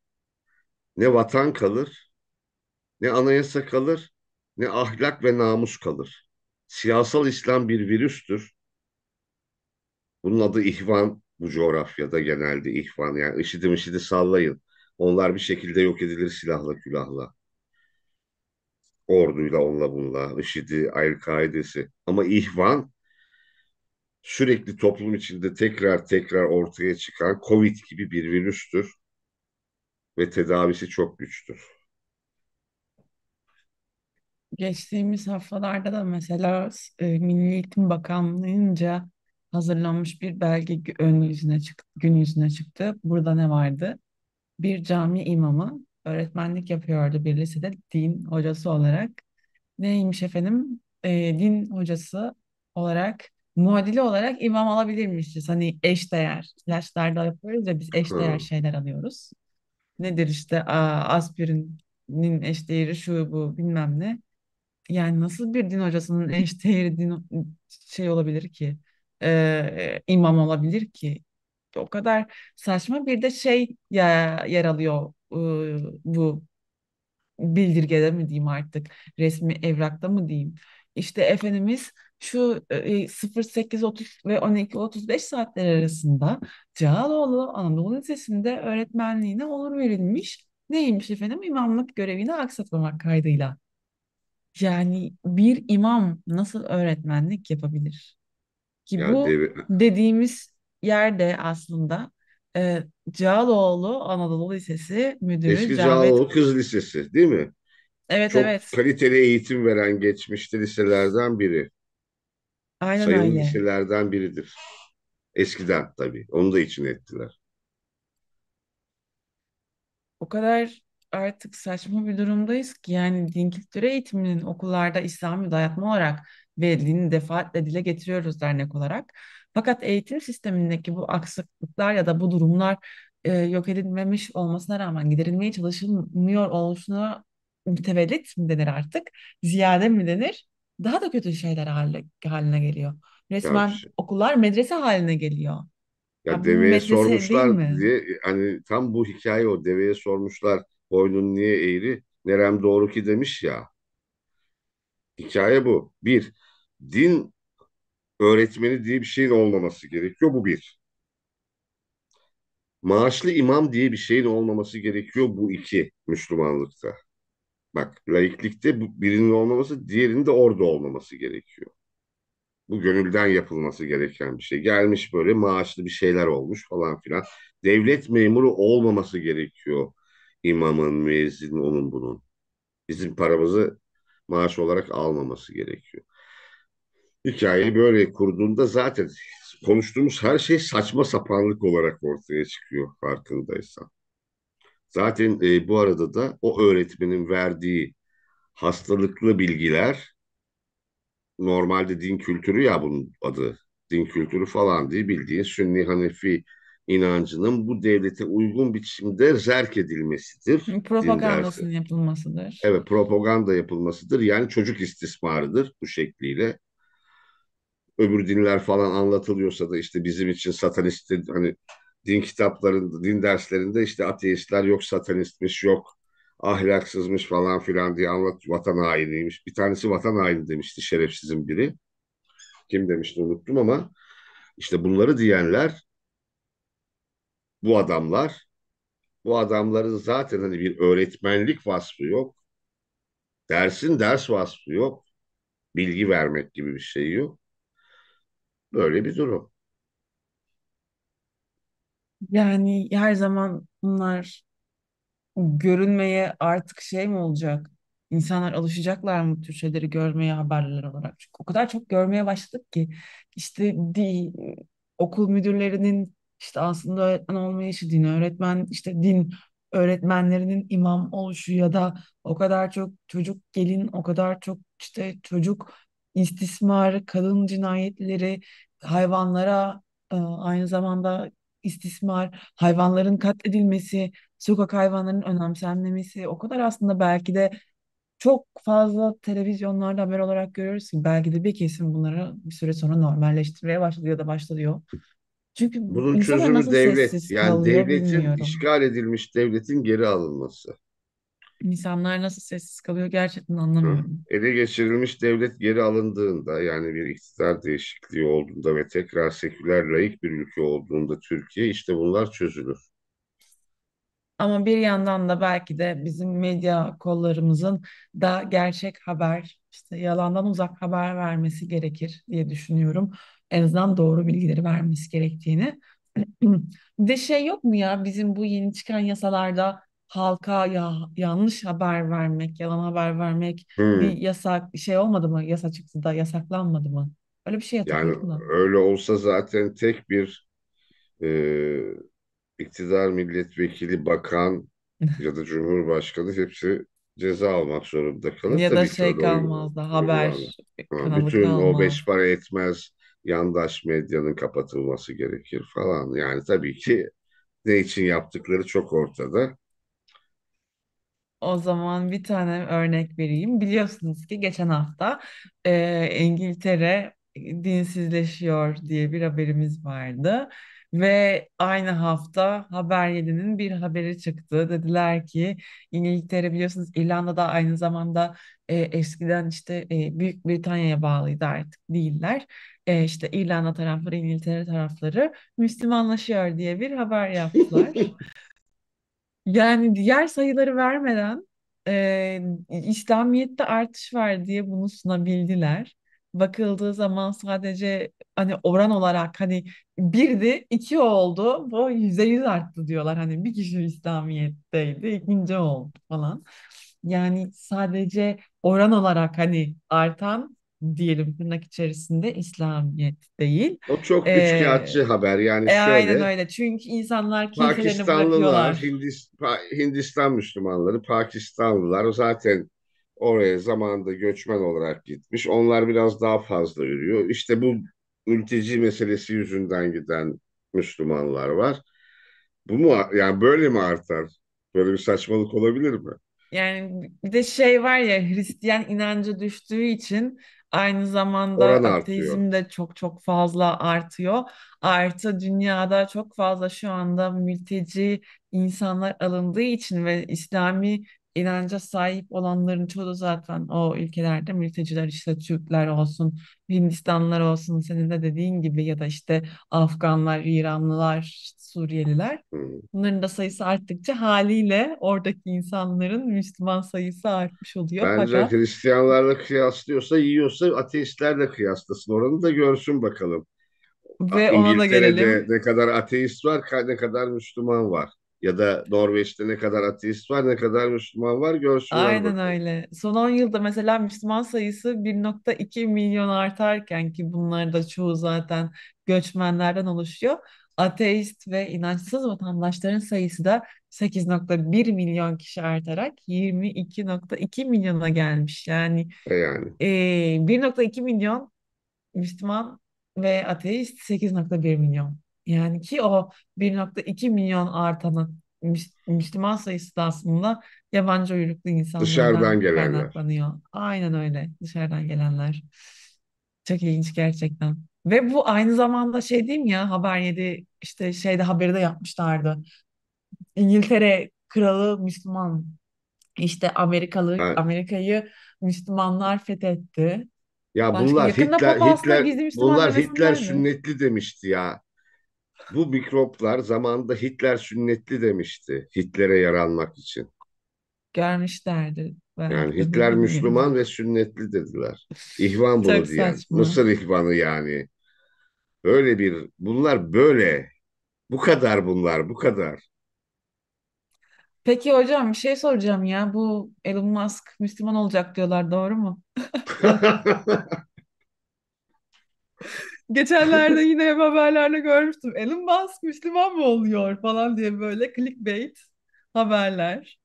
ne vatan kalır, ne anayasa kalır, ne ahlak ve namus kalır. Siyasal İslam bir virüstür. Bunun adı ihvan, bu coğrafyada genelde ihvan yani IŞİD'i IŞİD'i sallayın. Onlar bir şekilde yok edilir silahla külahla. Orduyla onunla bununla. IŞİD'i, El-Kaide'si. Ama ihvan sürekli toplum içinde tekrar tekrar ortaya çıkan Covid gibi bir virüstür. Ve tedavisi çok güçtür. Geçtiğimiz haftalarda da mesela e, Milli Eğitim Bakanlığı'nca hazırlanmış bir belge ön yüzüne çıktı, gün yüzüne çıktı. Burada ne vardı? Bir cami imamı öğretmenlik yapıyordu bir lisede din hocası olarak. Neymiş efendim? E, din hocası olarak muadili olarak imam alabilirmişiz. Hani eşdeğer ilaçlarda yapıyoruz ya biz eş değer şeyler alıyoruz. Nedir işte aspirinin eş değeri şu bu bilmem ne. Yani nasıl bir din hocasının eş değeri din şey olabilir ki? e, imam olabilir ki? O kadar saçma. Bir de şey ya, yer alıyor e, bu bildirgede mi diyeyim artık resmi evrakta mı diyeyim. İşte Efendimiz şu 08.30 e, e, ve 12.35 saatler arasında Cağaloğlu Anadolu Lisesi'nde öğretmenliğine olur verilmiş. Neymiş efendim? İmamlık görevini aksatmamak kaydıyla. Yani bir imam nasıl öğretmenlik yapabilir? Ki Ya bu dev- dediğimiz yerde aslında e, Cağaloğlu Anadolu Lisesi Müdürü Eski Cağaloğlu Kız Lisesi değil mi? Evet Çok evet. kaliteli eğitim veren geçmişte liselerden biri. Aynen Sayılı öyle. liselerden biridir. Eskiden tabii. Onu da içine ettiler. O kadar artık saçma bir durumdayız ki yani din kültürü eğitiminin okullarda İslami dayatma olarak verildiğini defaatle dile getiriyoruz dernek olarak. Fakat eğitim sistemindeki bu aksaklıklar ya da bu durumlar e, yok edilmemiş olmasına rağmen giderilmeye çalışılmıyor olmasına mütevellit mi denir artık? Ziyade mi denir? Daha da kötü şeyler haline, haline geliyor. Resmen ya, şey okullar medrese haline geliyor. Ya, ya deveye sormuşlar diye hani tam bu hikaye o deveye sormuşlar boynun niye eğri nerem doğru ki demiş ya. Hikaye bu. Bir din öğretmeni diye bir şeyin olmaması gerekiyor. Bu bir. Maaşlı imam diye bir şeyin olmaması gerekiyor. Bu iki Müslümanlıkta. Bak laiklikte birinin olmaması diğerinin de orada olmaması gerekiyor. Bu gönülden yapılması gereken bir şey. Gelmiş böyle maaşlı bir şeyler olmuş falan filan. Devlet memuru olmaması gerekiyor imamın, müezzinin, onun bunun. Bizim paramızı maaş olarak almaması gerekiyor. Hikayeyi böyle kurduğunda zaten konuştuğumuz her şey saçma sapanlık olarak ortaya çıkıyor farkındaysan. Zaten e, bu arada da o öğretmenin verdiği hastalıklı bilgiler normalde din kültürü ya bunun adı din kültürü falan diye bildiğin Sünni Hanefi inancının bu devlete uygun biçimde zerk edilmesidir. Propagandasının yapılmasıdır. Evet propaganda yapılmasıdır. Yani çocuk istismarıdır bu şekliyle öbür dinler falan anlatılıyorsa da işte bizim için satanistin hani din kitaplarında, din derslerinde işte ateistler yok satanistmiş, yok ahlaksızmış falan filan diye anlat vatan hainiymiş. Bir tanesi vatan haini demişti şerefsizin biri. Kim demişti unuttum ama işte bunları diyenler bu adamlar bu adamların zaten hani bir öğretmenlik vasfı yok. Dersin ders vasfı yok. Bilgi vermek gibi bir şey yok. Böyle bir durum. Yani her zaman bunlar görünmeye artık şey mi olacak? İnsanlar alışacaklar mı bu tür şeyleri görmeye haberler olarak? Çünkü o kadar çok görmeye başladık ki işte di, okul müdürlerinin işte aslında öğretmen olmayışı, din öğretmen işte din öğretmenlerinin imam oluşu ya da o kadar çok çocuk gelin, o kadar çok işte çocuk istismarı, kadın cinayetleri hayvanlara e, aynı zamanda istismar, hayvanların katledilmesi, sokak hayvanlarının önemsenmemesi o kadar aslında belki de çok fazla televizyonlarda haber olarak görüyoruz ki belki de bir kesim bunları bir süre sonra normalleştirmeye başladı ya da başlıyor. Çünkü Bunun çözümü devlet. Yani devletin bilmiyorum. işgal edilmiş devletin geri alınması. İnsanlar nasıl sessiz kalıyor gerçekten anlamıyorum. Ele geçirilmiş devlet geri alındığında yani bir iktidar değişikliği olduğunda ve tekrar seküler layık bir ülke olduğunda Türkiye işte bunlar çözülür. Ama bir yandan da belki de bizim medya kollarımızın da gerçek haber, işte yalandan uzak haber vermesi gerekir diye düşünüyorum. En azından doğru bilgileri vermesi gerektiğini. bir de şey yok mu ya bizim bu yeni çıkan yasalarda halka ya yanlış haber vermek, yalan haber vermek Hmm. bir yasak şey olmadı mı? Yasa çıktı da yasaklanmadı mı? Öyle bir şey Yani hatırladın mı? öyle olsa zaten tek bir e, iktidar milletvekili, bakan ya da cumhurbaşkanı hepsi ceza almak zorunda kalır. Ya da Tabii ki şey öyle uygu- kalmazdı, uygulanır. haber Ha, kanalı Bütün o kalmaz. beş para etmez yandaş medyanın kapatılması gerekir falan. Yani tabii ki ne için yaptıkları çok ortada. O zaman bir tane örnek vereyim. Biliyorsunuz ki geçen hafta e, İngiltere dinsizleşiyor diye bir haberimiz vardı. Ve aynı hafta Haber 7'nin bir haberi çıktı. Dediler ki İngiltere biliyorsunuz İrlanda'da aynı zamanda e, eskiden işte e, Büyük Britanya'ya bağlıydı artık değiller. E, işte İrlanda tarafları, İngiltere tarafları Müslümanlaşıyor diye bir haber yaptılar. Yani diğer sayıları vermeden e, İslamiyet'te artış var diye bunu sunabildiler. Bakıldığı zaman sadece hani oran olarak hani birdi iki oldu bu yüzde yüz arttı diyorlar. Hani bir kişi İslamiyet'teydi ikinci oldu falan. Yani sadece oran olarak hani artan diyelim tırnak içerisinde İslamiyet değil. O çok üçkağıtçı ee, haber yani şöyle. e, Aynen öyle çünkü insanlar Pakistanlılar Hindistan Müslümanları, Pakistanlılar zaten oraya zamanında göçmen olarak gitmiş. Onlar biraz daha fazla yürüyor. İşte bu mülteci meselesi yüzünden giden Müslümanlar var. Bu mu yani böyle mi artar? Böyle bir saçmalık olabilir mi? Yani bir de şey var ya Hristiyan inancı düştüğü için Aynı zamanda Oran ateizm artıyor. de çok çok fazla artıyor. Artı dünyada çok fazla şu anda mülteci insanlar alındığı için ve İslami inanca sahip olanların çoğu zaten o ülkelerde mülteciler işte Türkler olsun, Hindistanlar olsun senin de dediğin gibi ya da işte Afganlar, İranlılar, Suriyeliler. Hmm. Bunların da sayısı arttıkça haliyle oradaki insanların Müslüman sayısı artmış oluyor. Bence Fakat... Hristiyanlarla kıyaslıyorsa, yiyorsa ateistlerle kıyaslasın. Oranı da görsün bakalım. Ve ona da gelelim. ne kadar ateist var, ne kadar Müslüman var ya da Norveç'te ne kadar ateist var ne kadar Müslüman var görsünler. Aynen bakalım. öyle. Son 10 yılda mesela Müslüman sayısı 1.2 milyon artarken ki bunlar da çoğu zaten göçmenlerden oluşuyor ateist ve inançsız vatandaşların sayısı da 8.1 milyon kişi artarak 22.2 milyona gelmiş. Yani e, yani. e, 1.2 milyon Müslüman ve ateist 8.1 milyon. Yani ki o 1.2 milyon artanın Müslüman sayısı da aslında yabancı uyruklu insanlardan Dışarıdan gelenler. kaynaklanıyor. Aynen öyle dışarıdan gelenler. Çok ilginç gerçekten. Ve bu aynı zamanda şey diyeyim ya Haber 7 işte şeyde haberi de yapmışlardı. İngiltere kralı Müslüman. işte Amerikalı evet. Amerika'yı Müslümanlar fethetti. Ya Başka bunlar Hitler Hitler bunlar Hitler mi? sünnetli demişti ya. Bu mikroplar zamanında Hitler sünnetli demişti Hitler'e yaranmak için. Görmüşlerdi. Ben yani Hitler Müslüman ve sünnetli dediler. İhvan bunu diyen. Saçma. Mısır ihvanı yani. Böyle bir bunlar böyle. Bu kadar bunlar bu kadar. Peki hocam bir şey soracağım ya. Bu Elon Musk Müslüman olacak diyorlar doğru mu? Geçenlerde yine hep haberlerde görmüştüm. Elon Musk Müslüman mı oluyor falan diye böyle clickbait haberler.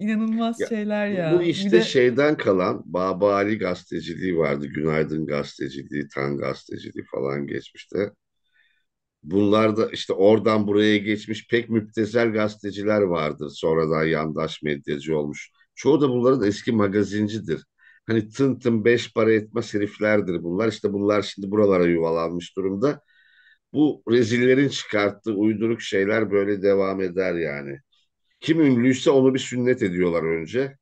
İnanılmaz ya, şeyler ya. Bu işte bir de... şeyden kalan Babali gazeteciliği vardı. Günaydın gazeteciliği, Tan gazeteciliği falan geçmişte. Bunlar da işte oradan buraya geçmiş pek müptezel gazeteciler vardır. Sonradan yandaş medyacı olmuş. Çoğu da bunların eski magazincidir. Hani tın tın beş para etmez heriflerdir bunlar. İşte bunlar şimdi buralara yuvalanmış durumda. Bu rezillerin çıkarttığı uyduruk şeyler böyle devam eder yani. Kim ünlüyse onu bir sünnet ediyorlar önce.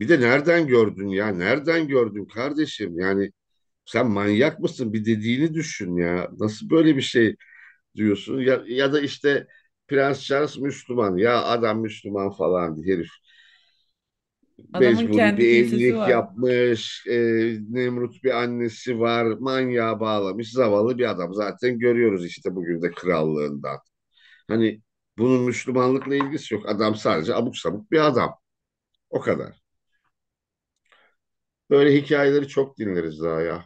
Bir de nereden gördün ya? Nereden gördün kardeşim? Yani sen manyak mısın? Bir dediğini düşün ya. Nasıl böyle bir şey diyorsun? Ya, ya da işte Prens Charles Müslüman. Ya adam Müslüman falan herif. Adamın Mecburi bir evlilik var. yapmış. E, Nemrut bir annesi var. Manyağa bağlamış. Zavallı bir adam. Zaten görüyoruz işte bugün de krallığından. Hani bunun Müslümanlıkla ilgisi yok. Adam sadece abuk sabuk bir adam. O kadar. Böyle hikayeleri çok dinleriz daha ya.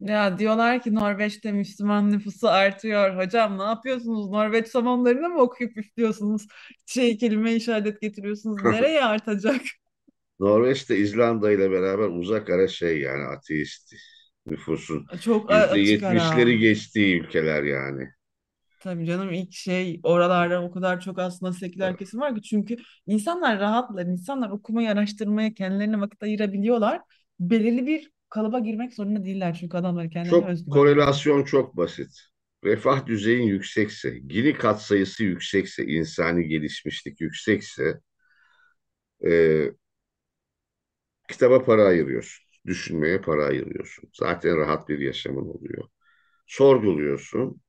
Ya diyorlar ki Norveç'te Müslüman nüfusu artıyor. Hocam ne yapıyorsunuz? Norveç samanlarını mı okuyup üflüyorsunuz? Şey kelime işaret getiriyorsunuz. Nereye artacak? Norveç'te İzlanda ile beraber uzak ara şey yani ateist nüfusun Çok a- açık %70'leri geçtiği ülkeler yani. Tabii canım ilk şey oralarda o kadar çok aslında seküler kesim var ki çünkü insanlar rahatlar, insanlar okumayı, araştırmaya kendilerine vakit ayırabiliyorlar. Belirli bir kalıba girmek zorunda değiller çünkü adamlar kendilerine Çok özgüven. korelasyon çok basit. Refah düzeyin yüksekse, gini katsayısı yüksekse, insani gelişmişlik yüksekse e, kitaba para ayırıyorsun. Düşünmeye para ayırıyorsun. Zaten rahat bir yaşamın oluyor. Sorguluyorsun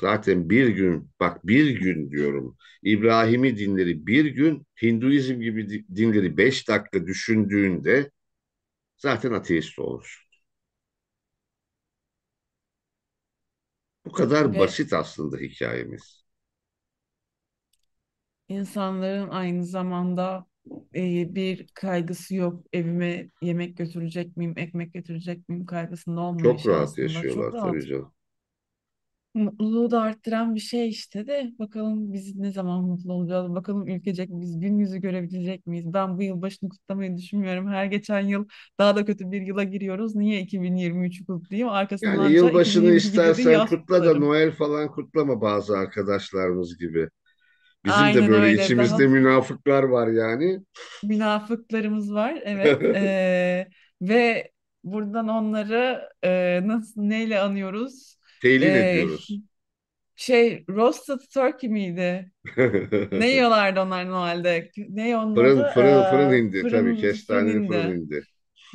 Zaten bir gün bak bir gün diyorum İbrahim'i dinleri bir gün Hinduizm gibi dinleri beş dakika düşündüğünde zaten ateist olur. Bu kadar evet. basit aslında hikayemiz. İnsanların aynı zamanda e, bir kaygısı yok. Evime yemek götürecek miyim, ekmek götürecek miyim kaygısında olmuyor. Çok şey rahat aslında. yaşıyorlar Çok rahat. tabii canım mutluluğu da arttıran bir şey işte de bakalım biz ne zaman mutlu olacağız bakalım ülkecek biz gün yüzü görebilecek miyiz ben bu yılbaşını kutlamayı düşünmüyorum her geçen yıl daha da kötü bir yıla giriyoruz niye 2023'ü kutlayayım arkasından yani yılbaşını istersen kutla da Noel falan kutlama bazı arkadaşlarımız gibi Bizim Aynen de böyle öyle. içimizde Daha... münafıklar var yani. Münafıklarımız var evet. ee, ve buradan onları e, nasıl neyle anıyoruz? Tehlil ee, şey, ediyoruz. Şey roasted turkey miydi? ne yiyorlardı onlar Noel'de? Ne onun fırın, Fırın, ee, fırın hindi fırın, tabii kestaneli fırın hindi. Fırın hindi.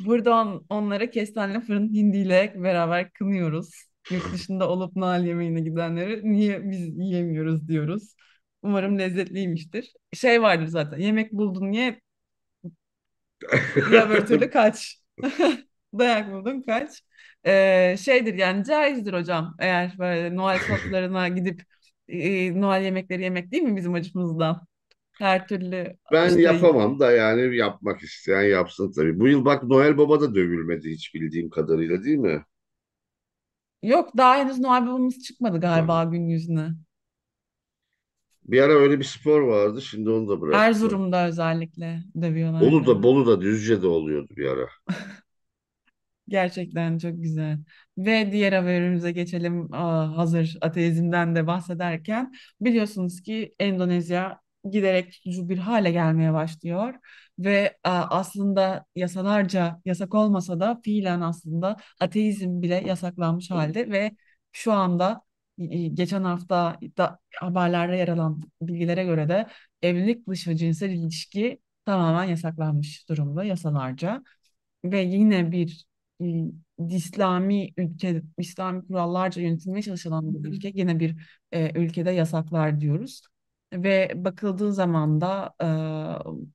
Burada on, onlara kestaneli fırın hindiyle beraber kınıyoruz. Yurt dışında olup Noel yemeğine gidenleri niye biz yiyemiyoruz diyoruz. Umarım lezzetliymiştir. Şey vardır zaten yemek buldun ye ya bir kaç. Dayak buldun kaç e, şeydir yani caizdir hocam eğer böyle Noel tatlarına gidip e, Noel yemekleri yemek değil mi bizim açımızdan? Her türlü Ben işte... yapamam da yani yapmak isteyen yapsın tabii. Bu yıl bak Noel Baba da dövülmedi hiç bildiğim kadarıyla değil mi? Yok daha henüz Noel Babamız çıkmadı galiba gün yüzüne. Bir ara öyle bir spor vardı şimdi onu da bıraktım. Erzurum'da özellikle dövüyorlar. Onu da Bolu'da Düzce'de oluyordu bir ara. Gerçekten çok güzel. Ve diğer haberimize geçelim. Aa, hazır ateizmden de bahsederken biliyorsunuz ki Endonezya giderek tutucu bir hale gelmeye başlıyor ve a, aslında yasalarca yasak olmasa da fiilen aslında ateizm bile yasaklanmış halde ve şu anda geçen hafta da, haberlerde yer alan bilgilere göre de evlilik dışı cinsel ilişki tamamen yasaklanmış durumda yasalarca ve yine bir e, İslami ülke, İslami kurallarca yönetilmeye çalışılan bir ülke. Gene bir e, ülkede yasaklar diyoruz. Ve bakıldığı zaman da e,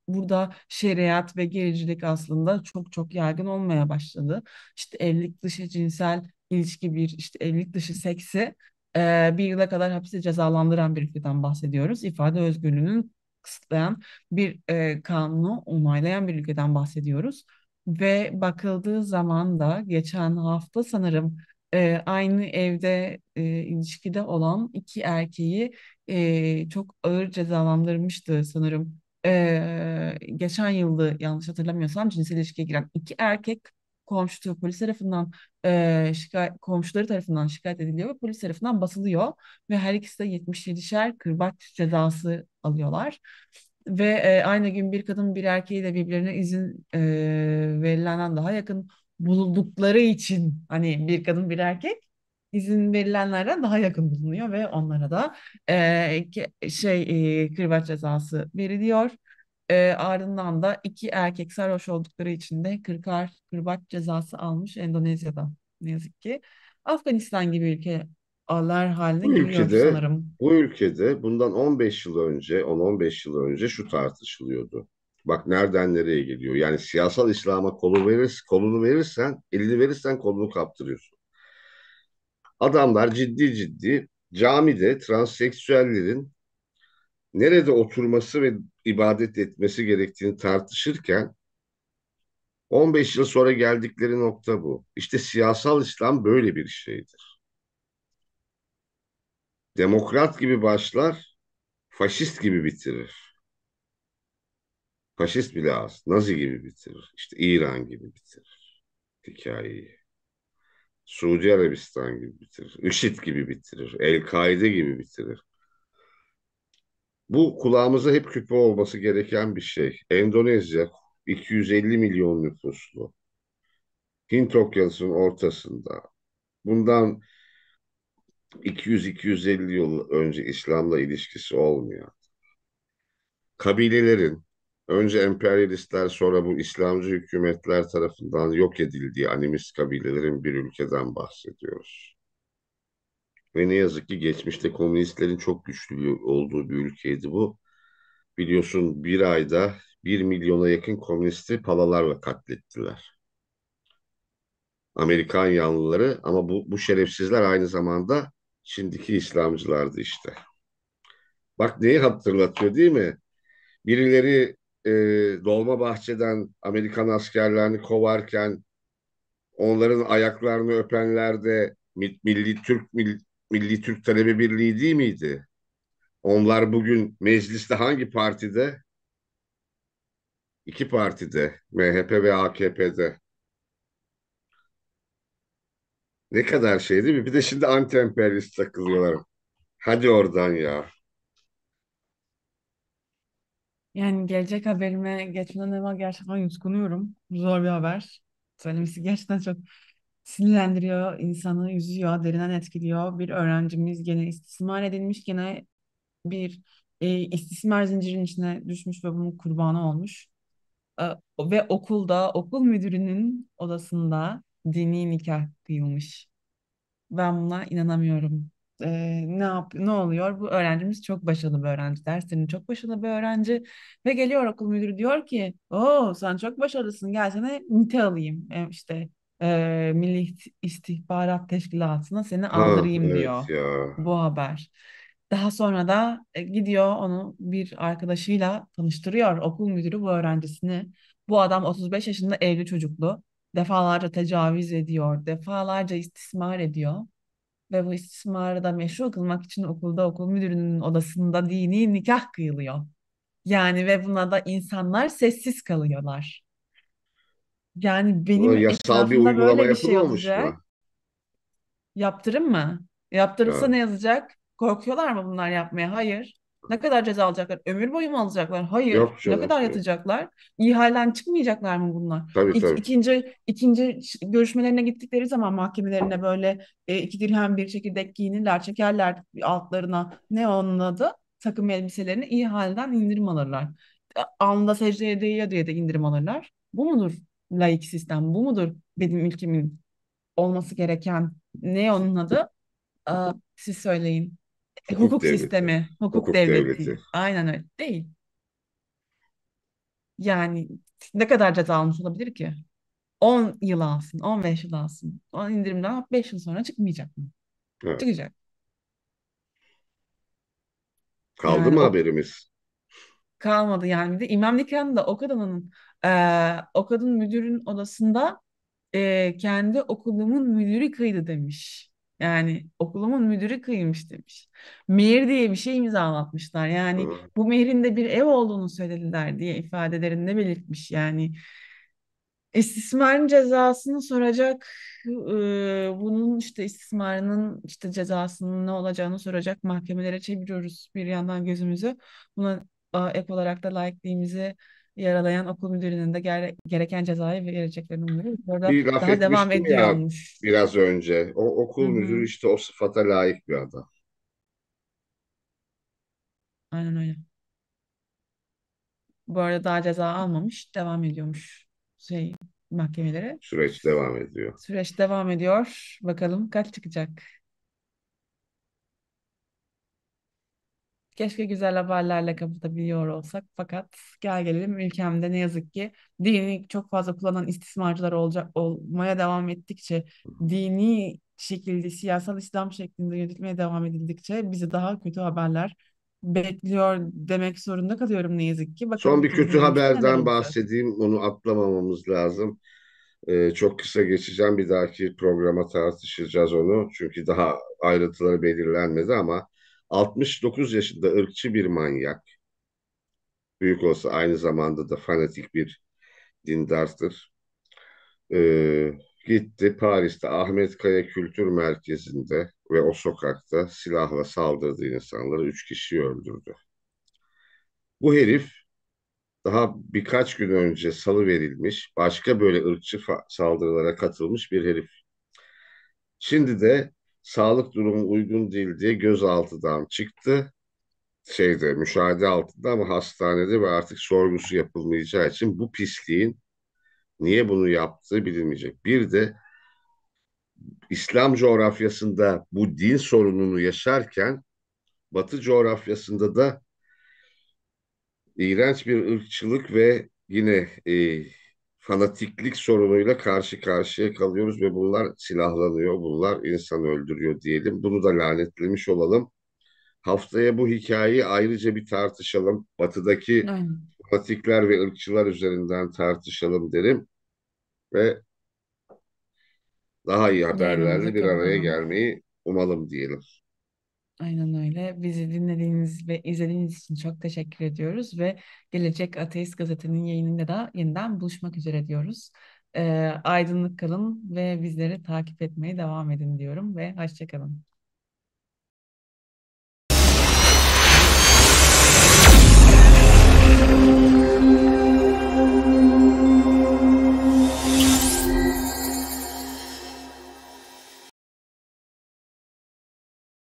burada şeriat ve gericilik aslında çok çok yaygın olmaya başladı. İşte evlilik dışı cinsel ilişki bir, işte evlilik dışı seksi e, bir yıla kadar hapse cezalandıran bir ülkeden bahsediyoruz. İfade özgürlüğünün kısıtlayan bir e, kanunu onaylayan bir ülkeden bahsediyoruz. Ve bakıldığı zaman da geçen hafta sanırım e, aynı evde e, ilişkide olan iki erkeği e, çok ağır cezalandırmıştı sanırım. E, geçen yılda yanlış hatırlamıyorsam cinsel ilişkiye giren iki erkek komşu polis tarafından e, şikayet, komşuları tarafından şikayet ediliyor ve polis tarafından basılıyor ve her ikisi de 77'şer kırbaç cezası alıyorlar. Ve e, aynı gün bir kadın bir erkeği de birbirlerine izin e, verilenden daha yakın buldukları için hani bir kadın bir erkek izin verilenlerden daha yakın bulunuyor ve onlara da e, şey e, kırbaç cezası veriliyor. E, ardından da iki erkek sarhoş oldukları için de kırkar kırbaç cezası almış Endonezya'da ne yazık ki. Afganistan gibi ülke ağlar haline Bu ülkede, sanırım. bu ülkede bundan 15 yıl önce, 10-15 yıl önce şu tartışılıyordu. Bak nereden nereye geliyor. Yani siyasal İslam'a kolu verir, kolunu verirsen, elini verirsen kolunu kaptırıyorsun. Adamlar ciddi ciddi camide transseksüellerin nerede oturması ve ibadet etmesi gerektiğini tartışırken 15 yıl sonra geldikleri nokta bu. İşte siyasal İslam böyle bir şeydir. Demokrat gibi başlar, faşist gibi bitirir. Faşist bile az, Nazi gibi bitirir. İşte İran gibi bitirir hikayeyi. Suudi Arabistan gibi bitirir. IŞİD gibi bitirir. El-Kaide gibi bitirir. Bu kulağımıza hep küpe olması gereken bir şey. Endonezya 250 milyon nüfuslu. Hint okyanusunun ortasında. Bundan 200-250 yıl önce İslam'la ilişkisi olmuyor. Kabilelerin önce emperyalistler sonra bu İslamcı hükümetler tarafından yok edildiği animist kabilelerin bir ülkeden bahsediyoruz. Ve ne yazık ki geçmişte komünistlerin çok güçlü olduğu bir ülkeydi bu. Biliyorsun bir ayda bir milyona yakın komünisti palalarla katlettiler. Amerikan yanlıları ama bu, bu şerefsizler aynı zamanda şimdiki İslamcılardı işte. Bak neyi hatırlatıyor değil mi? Birileri e, dolma bahçeden Amerikan askerlerini kovarken onların ayaklarını öpenler de Milli Türk Milli, Milli Türk Talebe Birliği değil miydi? Onlar bugün mecliste hangi partide? İki partide, MHP ve AKP'de. Ne kadar şey değil mi? Bir de şimdi anti-emperyalist takılıyorlar. Hadi oradan ya. Yani gelecek haberime geçmeden evvel gerçekten yutkunuyorum. Zor bir haber. Söylemesi gerçekten çok sinirlendiriyor, insanı üzüyor, derinden etkiliyor. Bir öğrencimiz gene istismar edilmiş, gene bir e, istismar zincirinin içine düşmüş ve bunun kurbanı olmuş. E, ve okulda, okul müdürünün odasında dini nikah kıyılmış. Ben buna inanamıyorum. Ee, ne yap ne oluyor? Bu öğrencimiz çok başarılı bir öğrenci. Derslerinde çok başarılı bir öğrenci. Ve geliyor okul müdürü diyor ki o sen çok başarılısın Gelsene sana alayım. Ee, işte e, Milli İstihbarat Teşkilatı'na seni Ha, aldırayım diyor ya. bu haber. Daha sonra da e, gidiyor onu bir arkadaşıyla tanıştırıyor. Okul müdürü bu öğrencisini. Bu adam 35 yaşında evli çocuklu defalarca tecavüz ediyor, defalarca istismar ediyor. Ve bu istismarı da meşru kılmak için okulda okul müdürünün odasında dini nikah kıyılıyor. Yani ve buna da insanlar sessiz kalıyorlar. Yani benim o yasal bir uygulama böyle bir şey yapılmamış olacak. mı? Yaptırım mı? Yaptırılsa evet. ne yazacak? Korkuyorlar mı bunlar yapmaya? Hayır. Ne kadar ceza alacaklar? Ömür boyu mu alacaklar? Hayır. Yok ne kadar yok. yatacaklar? İhalen çıkmayacaklar mı bunlar? Tabii, İk, tabii. İkinci, ikinci görüşmelerine gittikleri zaman mahkemelerine böyle e, iki dirhem bir çekirdek giyinirler, çekerler altlarına ne onun adı? Takım elbiselerini iyi halden indirim alırlar. E, Anında secdeye değiyor diye de indirim alırlar. Bu mudur laik sistem? Bu mudur benim ülkemin olması gereken ne onun adı? Aa, siz söyleyin. E, hukuk, hukuk devleti. sistemi, hukuk, hukuk devleti. devleti. Aynen öyle. Değil. Yani ne kadar ceza almış olabilir ki? 10 yıl alsın, 15 yıl alsın. 10 indirimden 5 yıl sonra çıkmayacak mı? Evet. Çıkacak. Kaldı Yani mı o haberimiz? kalmadı yani. Bir de İmam Nikah'ın da o kadının e, o kadın müdürün odasında e, kendi okulumun müdürü kıydı demiş. Yani okulumun müdürü kıymış demiş. Mehir diye bir şey imzalatmışlar. Yani bu mehrin de bir ev olduğunu söylediler diye ifadelerinde belirtmiş. Yani istismarın cezasını soracak, e, bunun işte istismarının işte cezasının ne olacağını soracak mahkemelere çeviriyoruz bir yandan gözümüzü. Buna ek olarak da laikliğimizi yaralayan okul müdürünün de gere gereken cezayı vereceklerini umuyoruz. Orada bir daha devam ediyormuş. Ya, biraz önce. O okul Hı-hı. müdürü işte o sıfata layık bir adam. Aynen öyle. Bu arada daha ceza almamış, devam ediyormuş şey mahkemelere. Süreç devam ediyor. Süreç devam ediyor. Bakalım kaç çıkacak. Keşke güzel haberlerle kapatabiliyor olsak. Fakat gel gelelim ülkemde ne yazık ki dini çok fazla kullanan istismarcılar olacak olmaya devam ettikçe dini şekilde siyasal İslam şeklinde yönetilmeye devam edildikçe bizi daha kötü haberler bekliyor demek zorunda kalıyorum ne yazık ki. Bakalım Son bir kötü haberden bahsedeyim. Onu atlamamamız lazım. Ee, çok kısa geçeceğim. Bir dahaki programa tartışacağız onu. Çünkü daha ayrıntıları belirlenmedi ama 69 yaşında ırkçı bir manyak. Büyük olsa aynı zamanda da fanatik bir dindardır. Ee, gitti Paris'te Ahmet Kaya Kültür Merkezi'nde ve o sokakta silahla saldırdığı insanları üç kişi öldürdü. Bu herif daha birkaç gün önce salı verilmiş, başka böyle ırkçı saldırılara katılmış bir herif. Şimdi de sağlık durumu uygun değil diye gözaltıdan çıktı. Şeyde müşahede altında ama hastanede ve artık sorgusu yapılmayacağı için bu pisliğin niye bunu yaptığı bilinmeyecek. Bir de İslam coğrafyasında bu din sorununu yaşarken Batı coğrafyasında da iğrenç bir ırkçılık ve yine e, fanatiklik sorunuyla karşı karşıya kalıyoruz ve bunlar silahlanıyor, bunlar insan öldürüyor diyelim. Bunu da lanetlemiş olalım. Haftaya bu hikayeyi ayrıca bir tartışalım. Batı'daki Aynen. fanatikler ve ırkçılar üzerinden tartışalım derim. Ve daha iyi haberlerle bir araya gelmeyi umalım diyelim. Aynen öyle. Bizi dinlediğiniz ve izlediğiniz için çok teşekkür ediyoruz ve Gelecek Ateist Gazete'nin yayınında da yeniden buluşmak üzere diyoruz. E, aydınlık kalın ve bizleri takip etmeye devam edin diyorum ve hoşçakalın. Thank